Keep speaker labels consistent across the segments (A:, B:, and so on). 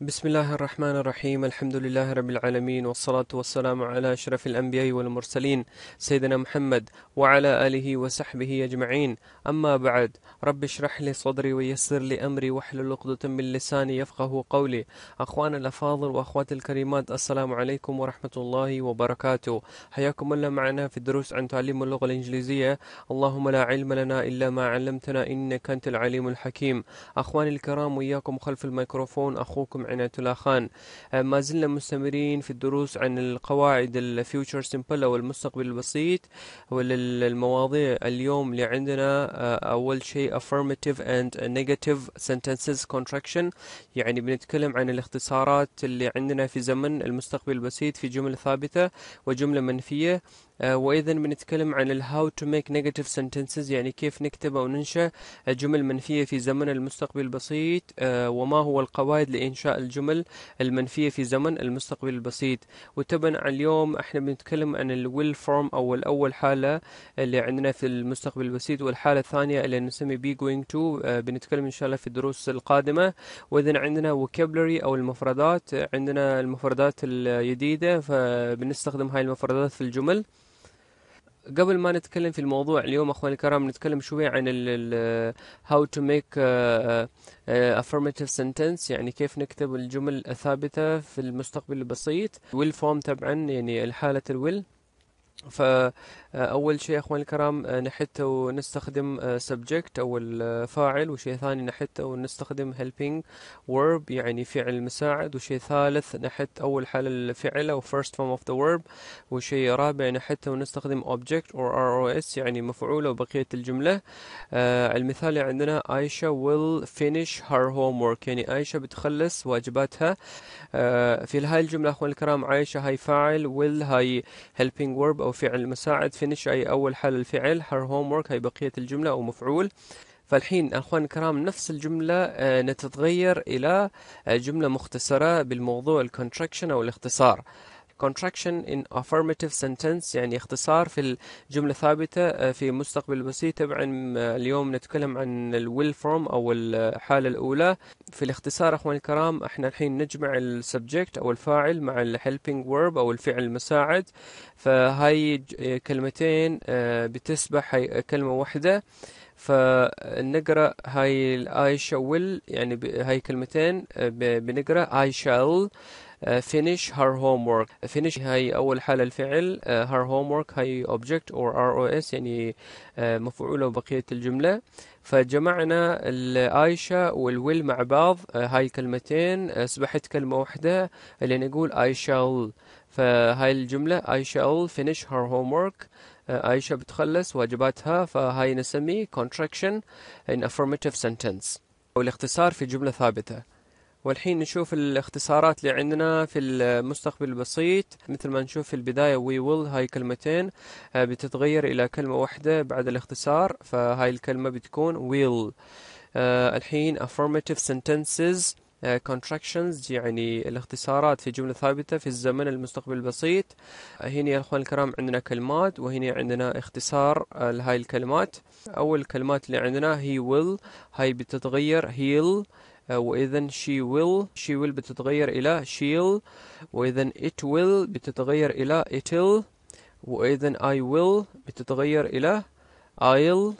A: بسم الله الرحمن الرحيم الحمد لله رب العالمين والصلاة والسلام على أشرف الأنبياء والمرسلين سيدنا محمد وعلى آله وصحبه أجمعين أما بعد رب اشرح لي صدري ويسر لي أمري واحلل عقدة من لساني يفقه قولي أخوان الأفاضل وأخواتي الكريمات السلام عليكم ورحمة الله وبركاته حياكم الله معنا في الدروس عن تعليم اللغة الإنجليزية اللهم لا علم لنا إلا ما علمتنا إنك أنت العليم الحكيم أخواني الكرام وإياكم خلف الميكروفون أخوكم عناتullah خان آه، ما زلنا مستمرين في الدروس عن القواعد الفيوتشر سمبل أو المستقبل البسيط والمواضيع اليوم اللي عندنا آه، أول شيء affirmative and negative sentences contraction يعني بنتكلم عن الاختصارات اللي عندنا في زمن المستقبل البسيط في جملة ثابتة وجملة منفية آه، وإذا بنتكلم عن how to make negative sentences يعني كيف نكتب او ننشا جمل منفيه في زمن المستقبل البسيط آه، وما هو القواعد لانشاء الجمل المنفيه في زمن المستقبل البسيط وطبعا اليوم احنا بنتكلم عن will form او الاول حاله اللي عندنا في المستقبل البسيط والحاله الثانيه اللي نسمي بي going تو آه، بنتكلم ان شاء الله في الدروس القادمه واذا عندنا vocabulary او المفردات عندنا المفردات الجديده فبنستخدم هاي المفردات في الجمل قبل ما نتكلم في الموضوع اليوم اخواني الكرام نتكلم شوي عن ال how to make a, a affirmative sentence يعني كيف نكتب الجمل الثابته في المستقبل البسيط will form طبعا يعني الحاله الويل فأول شيء أخوان الكرام آه، نحت ونستخدم آه، subject أو الفاعل آه، وشيء ثاني نحت ونستخدم helping verb يعني فعل مساعد وشيء ثالث نحت أول حالة الفعل أو first form of the verb وشيء رابع نحت ونستخدم object or ROS يعني مفعول وبقية الجملة المثال عندنا عائشة will finish her homework يعني عائشة بتخلص واجباتها في هاي الجملة أخوان الكرام عائشة هاي فاعل will هاي helping verb أو فعل مساعد فينش أي أول حال الفعل هر homework هي بقية الجملة أو مفعول فالحين أخوان الكرام نفس الجملة آه، نتتغير إلى آه، جملة مختصرة بالموضوع الكونتراكشن أو الاختصار contraction in affirmative sentence يعني اختصار في الجملة الثابتة آه، في مستقبل بسيط طبعا آه، اليوم نتكلم عن ال will form أو الحالة الأولى في الاختصار أخواني الكرام احنا الحين نجمع ال subject أو الفاعل مع ال helping verb أو الفعل المساعد فهاي آه، كلمتين بتسبح كلمة واحدة فنقرا هاي الاي شول يعني هاي كلمتين بنقرا اي شال Uh, finish her homework uh, finish هاي أول حالة الفعل uh, her homework هاي object or ROS يعني مفعولة بقية الجملة فجمعنا الآيشة والويل مع بعض هاي الكلمتين أصبحت كلمة واحدة اللي نقول I shall فهاي الجملة I shall finish her homework عائشة بتخلص واجباتها فهاي نسميه contraction in affirmative sentence أو الاختصار في جملة ثابتة والحين نشوف الاختصارات اللي عندنا في المستقبل البسيط مثل ما نشوف في البداية we will هاي كلمتين آه، بتتغير إلى كلمة واحدة بعد الاختصار فهاي الكلمة بتكون will آه، الحين affirmative sentences آه، contractions يعني الاختصارات في جملة ثابتة في الزمن المستقبل البسيط هنا يا أخوان الكرام عندنا كلمات وهنا عندنا اختصار لهاي الكلمات أول الكلمات اللي عندنا he will هاي بتتغير he'll Uh, وإذا she will she will بتتغير إلى she'll وإذا it will بتتغير إلى it'll وإذا I will بتتغير إلى I'll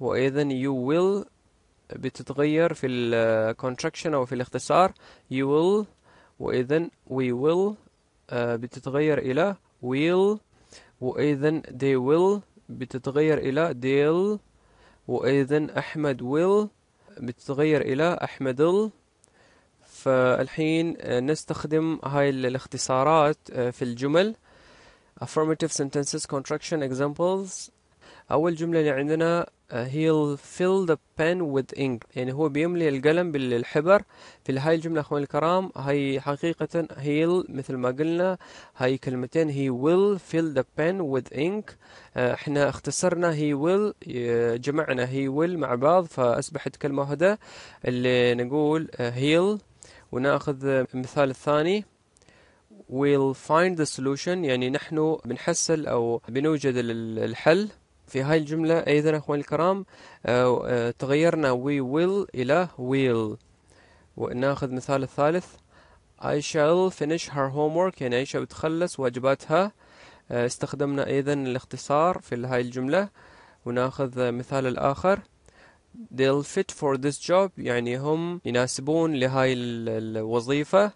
A: وإذا you will بتتغير في الكونتراكشن uh, أو في الاختصار you will وإذا we will uh, بتتغير إلى will وإذا they will بتتغير إلى they'll وإذا أحمد will بتتغير إلى أحمد ال فالحين آه، نستخدم هاي الاختصارات آه، في الجمل affirmative sentences contraction examples اول جمله اللي عندنا آه، he'll fill the pen with ink يعني هو بيملي القلم بالحبر في هاي الجملة أخواني الكرام هاي حقيقة he'll مثل ما قلنا هاي كلمتين he will fill the pen with ink آه، احنا اختصرنا he will جمعنا he will مع بعض فأصبحت كلمة واحدة اللي نقول آه، he'll وناخذ المثال الثاني we'll find the solution يعني نحن بنحصل أو بنوجد الحل في هاي الجملة أيضا أخواني الكرام آه، آه، تغيرنا we will إلى will وناخذ مثال الثالث I shall finish her homework يعني عائشة بتخلص واجباتها آه، استخدمنا أيضا الاختصار في هاي الجملة وناخذ مثال الآخر they'll fit for this job يعني هم يناسبون لهاي الوظيفة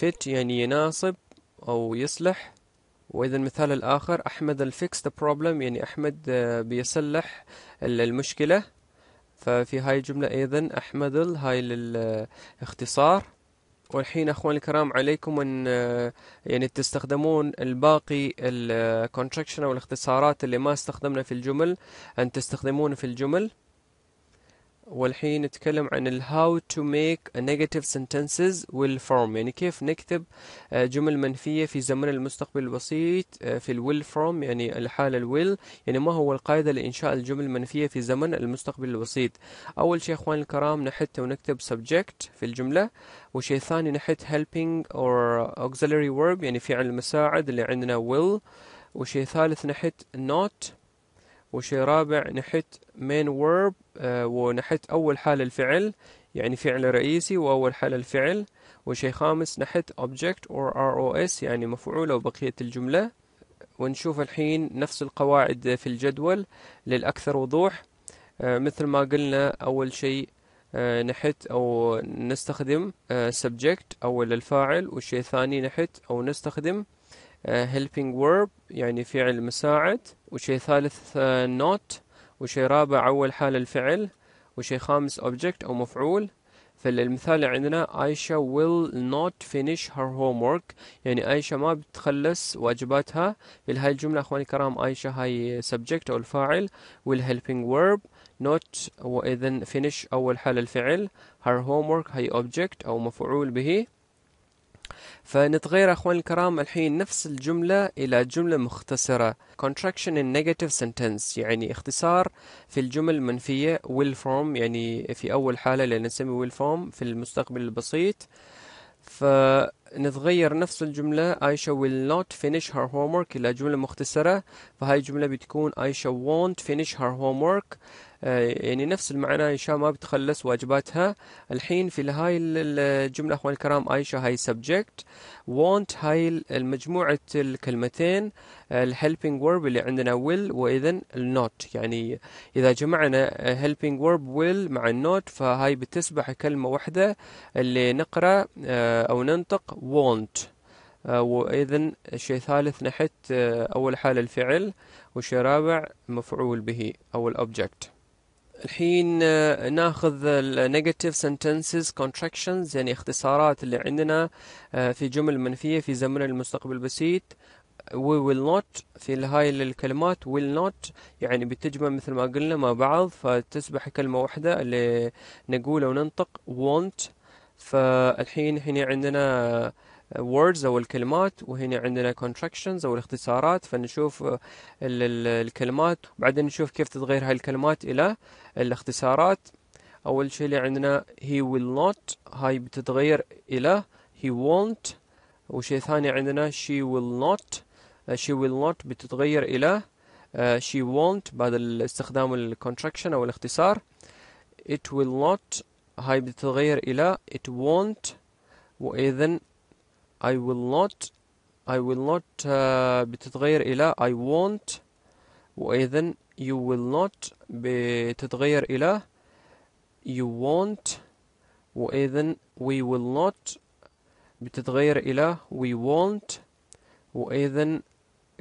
A: fit يعني يناسب أو يصلح وإذا المثال الآخر أحمد الفيكس ذا بروبلم يعني أحمد آه، بيصلح المشكلة ففي هاي الجملة أيضا أحمد هاي للاختصار والحين أخواني الكرام عليكم أن آه، يعني تستخدمون الباقي الكونتراكشن آه، أو الاختصارات اللي ما استخدمنا في الجمل أن تستخدمون في الجمل والحين نتكلم عن ال how to make a negative sentences will form يعني كيف نكتب آه، جمل منفية في زمن المستقبل البسيط آه، في ال will form يعني الحالة ال will يعني ما هو القاعدة لإنشاء الجمل المنفية في زمن المستقبل البسيط أول شيء أخواني الكرام نحت ونكتب subject في الجملة وشيء ثاني نحت helping or auxiliary verb يعني فعل المساعد اللي عندنا will وشيء ثالث نحت not وشي رابع نحت main verb آه، ونحت أول حال الفعل يعني فعل رئيسي وأول حال الفعل وشي خامس نحت object or ROS يعني مفعول أو بقية الجملة ونشوف الحين نفس القواعد في الجدول للأكثر وضوح آه، مثل ما قلنا أول شيء آه، نحت أو نستخدم subject أول الفاعل والشيء الثاني نحت أو نستخدم آه، helping verb يعني فعل مساعد وشيء ثالث آه، not وشيء رابع أول حال الفعل وشيء خامس object أو مفعول فالمثال عندنا عائشة will not finish her homework يعني عائشة ما بتخلص واجباتها بهاي الجملة أخواني الكرام عائشة هاي subject أو الفاعل will helping verb not وإذن finish أول حال الفعل her homework هاي object أو مفعول به فنتغير أخوان الكرام الحين نفس الجملة إلى جملة مختصرة contraction in negative sentence يعني اختصار في الجمل المنفية will form يعني في أول حالة اللي نسمي will form في المستقبل البسيط فنتغير نفس الجملة Aisha will not finish her homework إلى جملة مختصرة فهاي الجملة بتكون Aisha won't finish her homework آه، يعني نفس المعنى شاء ما بتخلص واجباتها الحين في هاي الجملة أخوان الكرام عايشة هاي subject want هاي المجموعة الكلمتين آه، الهيلبينج verb اللي عندنا will وإذا not يعني إذا جمعنا آه، helping verb will مع not فهاي بتصبح كلمة واحدة اللي نقرأ أو ننطق want وإذا الشيء ثالث نحت أول حال الفعل وشيء رابع مفعول به أو الأوبجكت الحين آه، ناخذ النيجاتيف سنتنسز كونتراكشنز يعني اختصارات اللي عندنا آه، في جمل منفية في زمن المستقبل البسيط we will not في هاي الكلمات will not يعني بتجمع مثل ما قلنا مع بعض فتصبح كلمة واحدة اللي نقول وننطق want فالحين هنا عندنا words او الكلمات وهنا عندنا contractions او الاختصارات فنشوف آه، ال ال الكلمات وبعدين نشوف كيف تتغير هاي الكلمات الى الاختصارات اول شيء اللي عندنا he will not هاي بتتغير الى he won't وشيء ثاني عندنا she will not آه، she will not بتتغير الى آه، she won't بعد ال contraction او الاختصار it will not هاي بتتغير الى it won't وإذن I will not I will not uh, بتتغير إلى I won't وإذا you will not بتتغير إلى you won't وإذا we will not بتتغير إلى we won't وإذا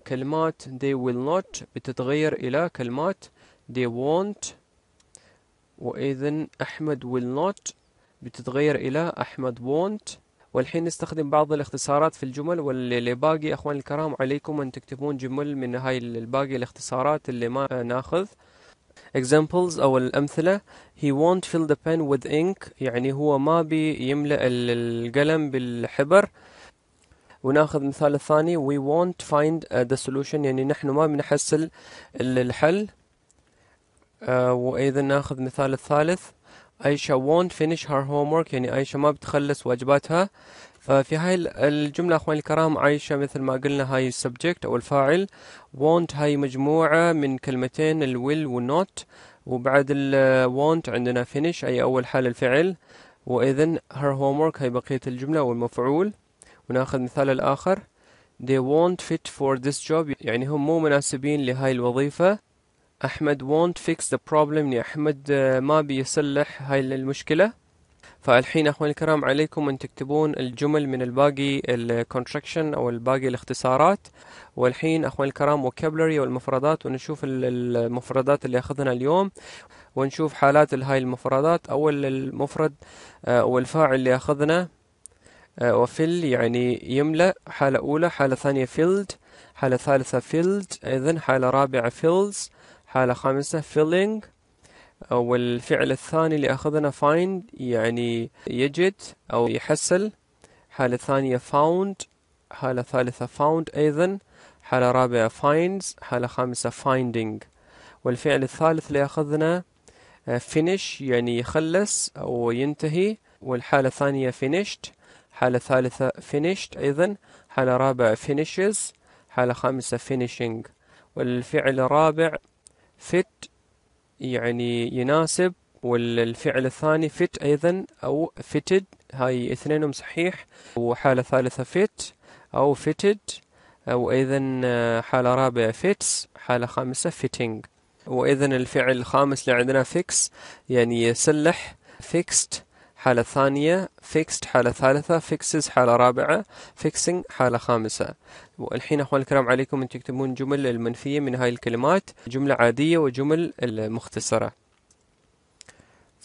A: كلمات they will not بتتغير إلى كلمات they won't وإذا أحمد will not بتتغير إلى أحمد won't والحين نستخدم بعض الاختصارات في الجمل واللي باقي اخوان الكرام عليكم ان تكتبون جمل من هاي الباقي الاختصارات اللي ما ناخذ examples او الامثله he won't fill the pen with ink يعني هو ما بي يملا القلم بالحبر وناخذ مثال الثاني we won't find uh, the solution يعني نحن ما بنحصل الحل uh, واذا وايضا ناخذ مثال الثالث عائشة won't finish her homework يعني عائشة ما بتخلص واجباتها ففي هاي الجملة أخواني الكرام عايشة مثل ما قلنا هاي السبجكت أو الفاعل won't هاي مجموعة من كلمتين ال will و not وبعد ال won't عندنا finish أي أول حال الفعل وإذن her homework هاي بقية الجملة والمفعول وناخذ مثال الآخر they won't fit for this job يعني هم مو مناسبين لهاي الوظيفة احمد won't fix the problem يعني احمد آه، ما بيصلح هاي المشكلة فالحين اخواني الكرام عليكم ان تكتبون الجمل من الباقي الكونتراكشن او الباقي الاختصارات والحين اخواني الكرام vocabulary والمفردات ونشوف المفردات اللي اخذنا اليوم ونشوف حالات هاي المفردات اول المفرد آه، والفاعل اللي اخذنا آه، وفل يعني يملأ حالة أولى حالة ثانية filled حالة ثالثة filled إذن حالة رابعة fills حالة خامسة filling والفعل الثاني اللي أخذنا find يعني يجد أو يحصل حالة ثانية found حالة ثالثة found أيضا حالة رابعة finds حالة خامسة finding والفعل الثالث اللي أخذنا آه، finish يعني يخلص أو ينتهي والحالة الثانية finished حالة ثالثة finished أيضا حالة رابعة finishes حالة خامسة finishing والفعل الرابع fit يعني يناسب والفعل الثاني fit أيضا أو fitted هاي اثنينهم صحيح وحالة ثالثة fit أو fitted أو أيضا آه، حالة رابعة fits حالة خامسة fitting وإذا الفعل الخامس اللي عندنا fix يعني يسلح fixed حالة ثانية fixed حالة ثالثة fixes حالة رابعة fixing حالة خامسة والحين أخوان الكرام عليكم أن تكتبون جمل المنفية من هاي الكلمات جملة عادية وجمل المختصرة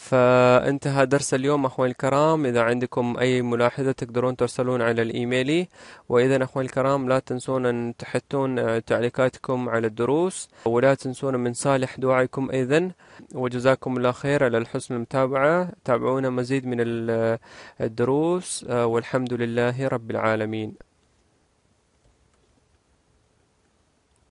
A: فانتهى درس اليوم أخواني الكرام إذا عندكم أي ملاحظة تقدرون ترسلون على الإيميلي وإذا أخواني الكرام لا تنسون أن تحطون تعليقاتكم على الدروس ولا تنسون من صالح دعائكم أيضا وجزاكم الله خير على حسن المتابعة تابعونا مزيد من الدروس والحمد لله رب العالمين